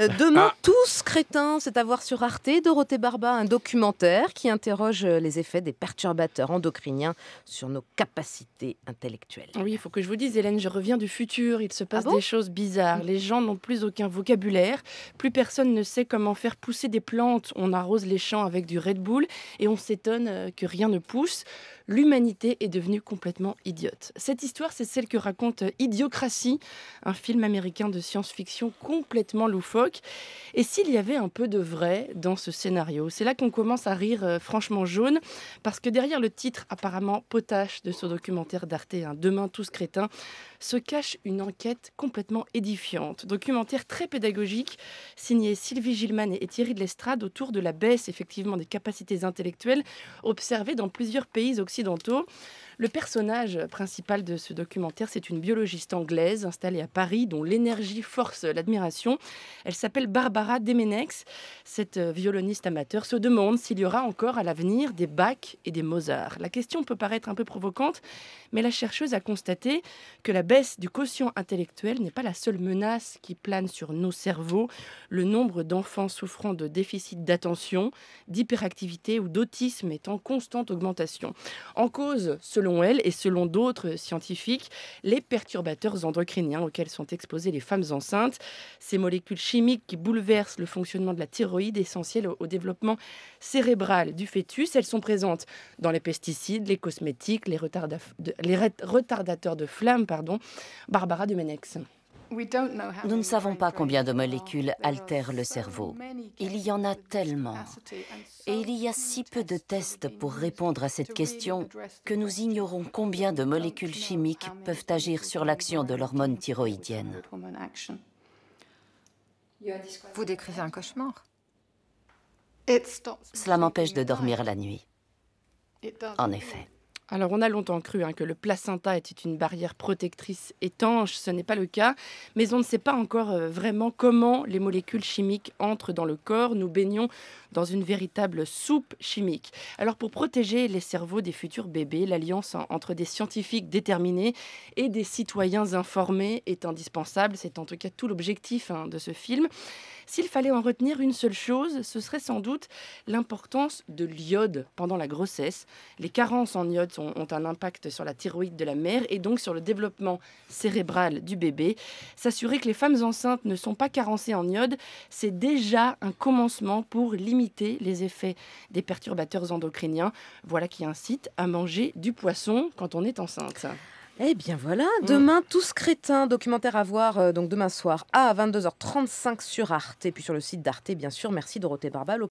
Euh, demain, ah. tous crétins, c'est à voir sur Arte, Dorothée Barba, un documentaire qui interroge euh, les effets des perturbateurs endocriniens sur nos capacités intellectuelles. Oui, il faut que je vous dise, Hélène, je reviens du futur. Il se passe ah des choses bizarres. Les gens n'ont plus aucun vocabulaire. Plus personne ne sait comment faire pousser des plantes. On arrose les champs avec du Red Bull et on s'étonne euh, que rien ne pousse l'humanité est devenue complètement idiote. Cette histoire, c'est celle que raconte euh, Idiocratie, un film américain de science-fiction complètement loufoque. Et s'il y avait un peu de vrai dans ce scénario, c'est là qu'on commence à rire euh, franchement jaune, parce que derrière le titre apparemment potache de ce documentaire d'Arte, hein, Demain tous crétins, se cache une enquête complètement édifiante. Documentaire très pédagogique, signé Sylvie Gilman et Thierry de l'Estrade autour de la baisse effectivement des capacités intellectuelles observées dans plusieurs pays occidentaux le personnage principal de ce documentaire, c'est une biologiste anglaise installée à Paris dont l'énergie force l'admiration. Elle s'appelle Barbara Demenex. Cette euh, violoniste amateur se demande s'il y aura encore à l'avenir des Bach et des Mozart. La question peut paraître un peu provocante, mais la chercheuse a constaté que la baisse du quotient intellectuel n'est pas la seule menace qui plane sur nos cerveaux. Le nombre d'enfants souffrant de déficit d'attention, d'hyperactivité ou d'autisme est en constante augmentation. En cause, selon elle et selon d'autres scientifiques, les perturbateurs endocriniens auxquels sont exposées les femmes enceintes, ces molécules chimiques qui bouleversent le fonctionnement de la thyroïde essentielle au développement cérébral du fœtus. Elles sont présentes dans les pesticides, les cosmétiques, les, retardateurs de flammes. Pardon. Barbara de Menex. Nous ne savons pas combien de molécules altèrent le cerveau. Il y en a tellement. Et il y a si peu de tests pour répondre à cette question que nous ignorons combien de molécules chimiques peuvent agir sur l'action de l'hormone thyroïdienne. Vous décrivez un cauchemar. Cela m'empêche de dormir la nuit. En effet. Alors on a longtemps cru hein, que le placenta était une barrière protectrice étanche, ce n'est pas le cas, mais on ne sait pas encore euh, vraiment comment les molécules chimiques entrent dans le corps, nous baignons dans une véritable soupe chimique. Alors pour protéger les cerveaux des futurs bébés, l'alliance entre des scientifiques déterminés et des citoyens informés est indispensable, c'est en tout cas tout l'objectif hein, de ce film. S'il fallait en retenir une seule chose, ce serait sans doute l'importance de l'iode pendant la grossesse. Les carences en iode sont ont, un impact sur la thyroïde de la mère et donc sur le développement cérébral du bébé. S'assurer que les femmes enceintes ne sont pas carencées en iode, c'est déjà un commencement pour limiter les effets des perturbateurs endocriniens. Voilà qui incite à manger du poisson quand on est enceinte. Eh bien voilà, mm. demain tous crétins, documentaire à voir euh, donc demain soir à 22h35 sur Arte et puis sur le site d'Arte bien sûr. Merci Dorothée Barbal.